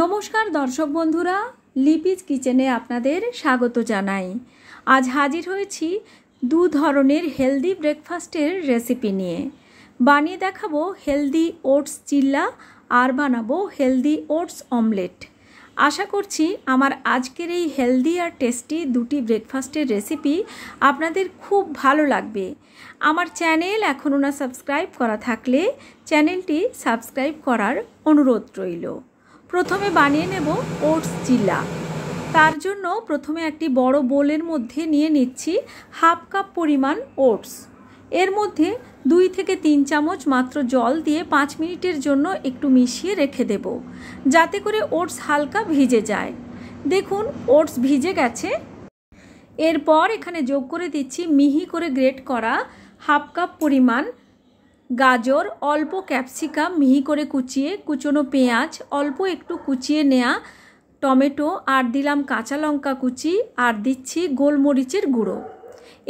নমস্কার দর্শক বন্ধুরা লিপিজ কিচেনে আপনাদের স্বাগত জানাই আজ হাজির হয়েছি দু ধরনের হেলদি ব্রেকফাস্টের রেসিপি নিয়ে বানিয়ে দেখাবো হেলদি ওটস চিল্লা আর বানাবো হেলদি ওটস অমলেট আশা করছি আমার আজকের এই হেলদি আর টেস্টি দুটি ব্রেকফাস্টের রেসিপি আপনাদের খুব ভালো লাগবে আমার চ্যানেল এখনও না সাবস্ক্রাইব করা থাকলে চ্যানেলটি সাবস্ক্রাইব করার অনুরোধ রইল প্রথমে বানিয়ে নেব ওটস চিলা তার জন্য প্রথমে একটি বড় বোলের মধ্যে নিয়ে নিচ্ছি হাফ কাপ পরিমাণ ওটস এর মধ্যে দুই থেকে তিন চামচ মাত্র জল দিয়ে পাঁচ মিনিটের জন্য একটু মিশিয়ে রেখে দেব যাতে করে ওটস হালকা ভিজে যায় দেখুন ওটস ভিজে গেছে এরপর এখানে যোগ করে দিচ্ছি মিহি করে গ্রেট করা হাফ কাপ পরিমাণ গাজর অল্প ক্যাপসিকাম মিহি করে কুচিয়ে কুচনো পেঁয়াজ অল্প একটু কুচিয়ে নেয়া টমেটো আর দিলাম কাঁচা লঙ্কা কুচি আর দিচ্ছি গোলমরিচের গুঁড়ো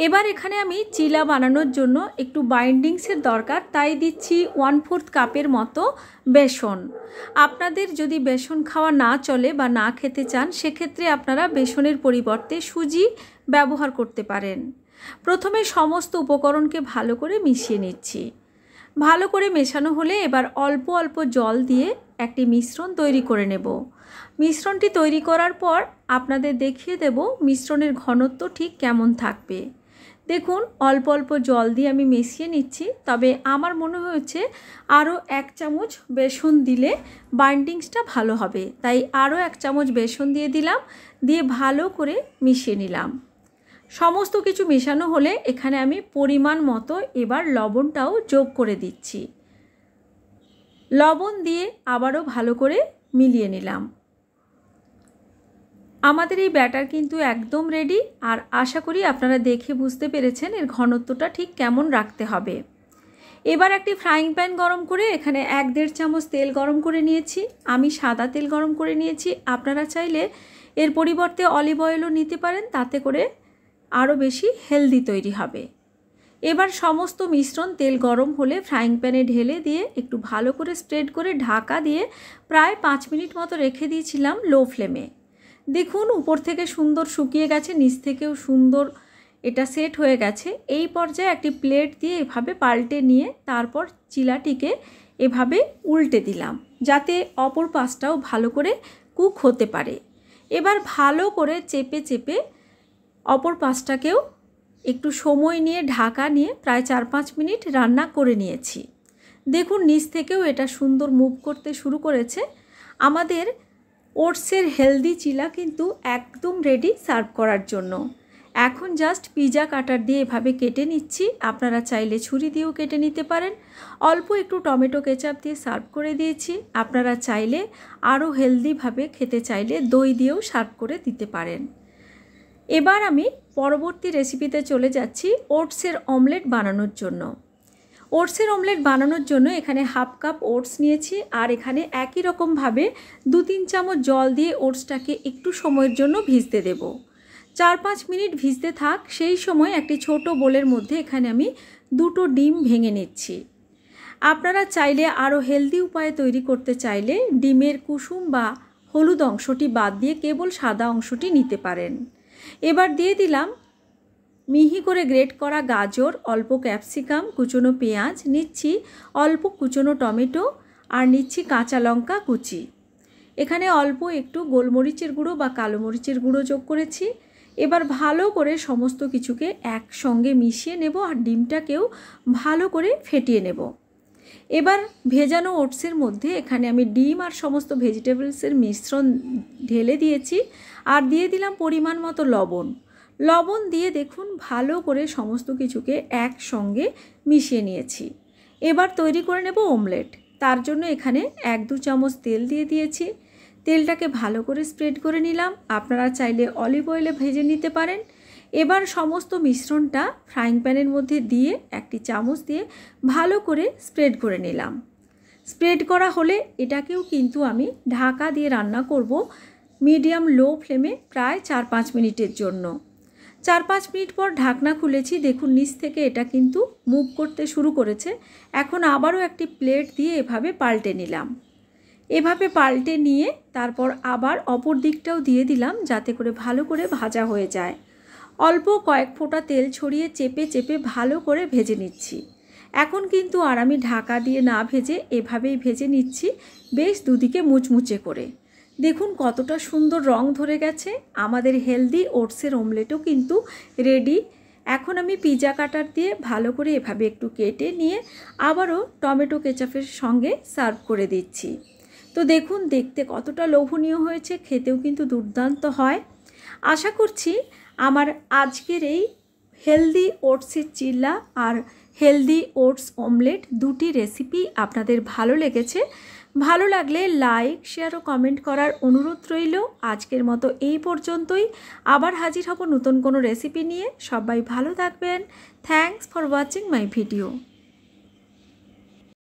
এবার এখানে আমি চিলা বানানোর জন্য একটু বাইন্ডিংসের দরকার তাই দিচ্ছি ওয়ান ফোর্থ কাপের মতো বেসন আপনাদের যদি বেসন খাওয়া না চলে বা না খেতে চান সেক্ষেত্রে আপনারা বেসনের পরিবর্তে সুজি ব্যবহার করতে পারেন প্রথমে সমস্ত উপকরণকে ভালো করে মিশিয়ে নিচ্ছি ভালো করে মেশানো হলে এবার অল্প অল্প জল দিয়ে একটি মিশ্রণ তৈরি করে নেব মিশ্রণটি তৈরি করার পর আপনাদের দেখিয়ে দেব মিশ্রণের ঘনত্ব ঠিক কেমন থাকবে দেখুন অল্প অল্প জল দিয়ে আমি মিশিয়ে নিচ্ছি তবে আমার মনে হয়েছে আরও এক চামচ বেসন দিলে বাইন্ডিংসটা ভালো হবে তাই আরও এক চামচ বেসন দিয়ে দিলাম দিয়ে ভালো করে মিশিয়ে নিলাম সমস্ত কিছু মেশানো হলে এখানে আমি পরিমাণ মতো এবার লবণটাও যোগ করে দিচ্ছি লবণ দিয়ে আবারও ভালো করে মিলিয়ে নিলাম আমাদের এই ব্যাটার কিন্তু একদম রেডি আর আশা করি আপনারা দেখে বুঝতে পেরেছেন এর ঘনত্বটা ঠিক কেমন রাখতে হবে এবার একটি ফ্রাইং প্যান গরম করে এখানে এক দেড় চামচ তেল গরম করে নিয়েছি আমি সাদা তেল গরম করে নিয়েছি আপনারা চাইলে এর পরিবর্তে অলিভ অয়েলও নিতে পারেন তাতে করে আরও বেশি হেলদি তৈরি হবে এবার সমস্ত মিশ্রণ তেল গরম হলে ফ্রাইং প্যানে ঢেলে দিয়ে একটু ভালো করে স্প্রেড করে ঢাকা দিয়ে প্রায় পাঁচ মিনিট মতো রেখে দিয়েছিলাম লো ফ্লেমে দেখুন উপর থেকে সুন্দর শুকিয়ে গেছে নিচ থেকেও সুন্দর এটা সেট হয়ে গেছে এই পর্যায়ে একটি প্লেট দিয়ে এভাবে পাল্টে নিয়ে তারপর চিলাটিকে এভাবে উল্টে দিলাম যাতে অপর পাশটাও ভালো করে কুক হতে পারে এবার ভালো করে চেপে চেপে অপর পাঁচটাকেও একটু সময় নিয়ে ঢাকা নিয়ে প্রায় চার পাঁচ মিনিট রান্না করে নিয়েছি দেখুন নিচ থেকেও এটা সুন্দর মুভ করতে শুরু করেছে আমাদের ওটসের হেলদি চিলা কিন্তু একদম রেডি সার্ভ করার জন্য এখন জাস্ট পিজা কাটার দিয়ে এভাবে কেটে নিচ্ছি আপনারা চাইলে ছুরি দিয়েও কেটে নিতে পারেন অল্প একটু টমেটো কেচাপ দিয়ে সার্ভ করে দিয়েছি আপনারা চাইলে আরও হেলদিভাবে খেতে চাইলে দই দিয়েও সার্ভ করে দিতে পারেন এবার আমি পরবর্তী রেসিপিতে চলে যাচ্ছি ওটসের অমলেট বানানোর জন্য ওটসের অমলেট বানানোর জন্য এখানে হাফ কাপ ওটস নিয়েছি আর এখানে একই রকমভাবে দু তিন চামচ জল দিয়ে ওটসটাকে একটু সময়ের জন্য ভিজতে দেব চার পাঁচ মিনিট ভিজতে থাক সেই সময় একটি ছোট বোলের মধ্যে এখানে আমি দুটো ডিম ভেঙে নিচ্ছি আপনারা চাইলে আরও হেলদি উপায়ে তৈরি করতে চাইলে ডিমের কুসুম বা হলুদ অংশটি বাদ দিয়ে কেবল সাদা অংশটি নিতে পারেন এবার দিয়ে দিলাম মিহি করে গ্রেট করা গাজর অল্প ক্যাপসিকাম কুচনো পেঁয়াজ নিচ্ছি অল্প কুচনো টমেটো আর নিচ্ছি কাঁচা লঙ্কা কুচি এখানে অল্প একটু গোলমরিচের গুঁড়ো বা কালো মরিচের গুঁড়ো যোগ করেছি এবার ভালো করে সমস্ত কিছুকে একসঙ্গে মিশিয়ে নেব আর ডিমটাকেও ভালো করে ফেটিয়ে নেব এবার ভেজানো ওটসের মধ্যে এখানে আমি ডিম আর সমস্ত ভেজিটেবলসের মিশ্রণ ঢেলে দিয়েছি আর দিয়ে দিলাম পরিমাণ মতো লবণ লবণ দিয়ে দেখুন ভালো করে সমস্ত কিছুকে একসঙ্গে মিশিয়ে নিয়েছি এবার তৈরি করে নেব ওমলেট তার জন্য এখানে এক দু চামচ তেল দিয়ে দিয়েছি তেলটাকে ভালো করে স্প্রেড করে নিলাম আপনারা চাইলে অলিভ অয়েলে ভেজে নিতে পারেন এবার সমস্ত মিশ্রণটা ফ্রাইং প্যানের মধ্যে দিয়ে একটি চামচ দিয়ে ভালো করে স্প্রেড করে নিলাম স্প্রেড করা হলে এটাকেও কিন্তু আমি ঢাকা দিয়ে রান্না করব মিডিয়াম লো ফ্লেমে প্রায় চার পাঁচ মিনিটের জন্য চার পাঁচ মিনিট পর ঢাকনা খুলেছি দেখুন নিচ থেকে এটা কিন্তু মুভ করতে শুরু করেছে এখন আবারও একটি প্লেট দিয়ে এভাবে পাল্টে নিলাম এভাবে পাল্টে নিয়ে তারপর আবার অপর দিকটাও দিয়ে দিলাম যাতে করে ভালো করে ভাজা হয়ে যায় অল্প কয়েক ফোঁটা তেল ছড়িয়ে চেপে চেপে ভালো করে ভেজে নিচ্ছি এখন কিন্তু আর আমি ঢাকা দিয়ে না ভেজে এভাবেই ভেজে নিচ্ছি বেশ দুদিকে মুচমুচে করে দেখুন কতটা সুন্দর রং ধরে গেছে আমাদের হেলদি ওটসের অমলেটও কিন্তু রেডি এখন আমি পিজা কাটার দিয়ে ভালো করে এভাবে একটু কেটে নিয়ে আবারও টমেটো কেচাপের সঙ্গে সার্ভ করে দিচ্ছি তো দেখুন দেখতে কতটা লোভনীয় হয়েছে খেতেও কিন্তু দুর্দান্ত হয় আশা করছি আমার আজকের এই হেলদি ওটসের চিল্লা আর হেলদি ওটস অমলেট দুটি রেসিপি আপনাদের ভালো লেগেছে ভালো লাগলে লাইক শেয়ার ও কমেন্ট করার অনুরোধ রইল আজকের মতো এই পর্যন্তই আবার হাজির হব নতুন কোনো রেসিপি নিয়ে সবাই ভালো থাকবেন thanks for watching my video